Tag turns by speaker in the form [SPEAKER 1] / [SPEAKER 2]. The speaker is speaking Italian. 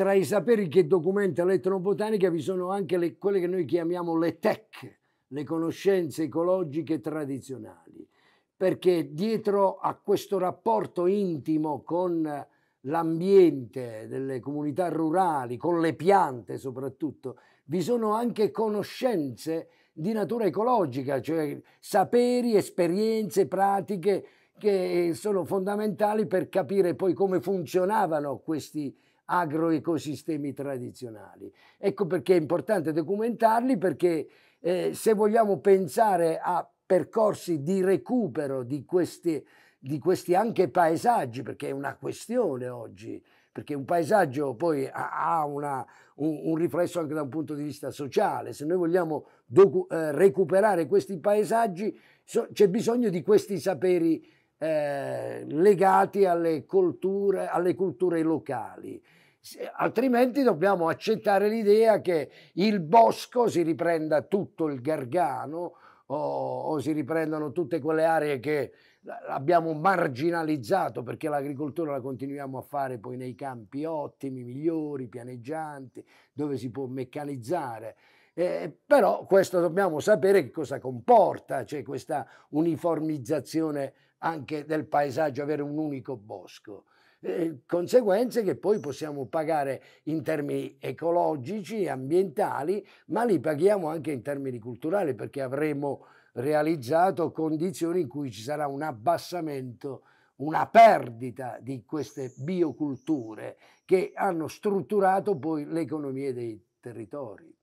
[SPEAKER 1] tra i saperi che documenta l'etnobotanica vi sono anche le, quelle che noi chiamiamo le tech, le conoscenze ecologiche tradizionali, perché dietro a questo rapporto intimo con l'ambiente delle comunità rurali, con le piante soprattutto, vi sono anche conoscenze di natura ecologica, cioè saperi, esperienze, pratiche che sono fondamentali per capire poi come funzionavano questi agroecosistemi tradizionali. Ecco perché è importante documentarli perché eh, se vogliamo pensare a percorsi di recupero di questi, di questi anche paesaggi, perché è una questione oggi, perché un paesaggio poi ha una, un, un, riflesso anche da un punto di vista sociale, se noi vogliamo eh, recuperare questi paesaggi so c'è bisogno di questi saperi eh, legati alle, colture, alle culture locali altrimenti dobbiamo accettare l'idea che il bosco si riprenda tutto il Gargano o, o si riprendano tutte quelle aree che abbiamo marginalizzato perché l'agricoltura la continuiamo a fare poi nei campi ottimi, migliori, pianeggianti, dove si può meccanizzare. Eh, però questo dobbiamo sapere che cosa comporta, cioè questa uniformizzazione anche del paesaggio, avere un unico bosco conseguenze che poi possiamo pagare in termini ecologici, ambientali, ma li paghiamo anche in termini culturali perché avremo realizzato condizioni in cui ci sarà un abbassamento, una perdita di queste bioculture che hanno strutturato poi le economie dei territori.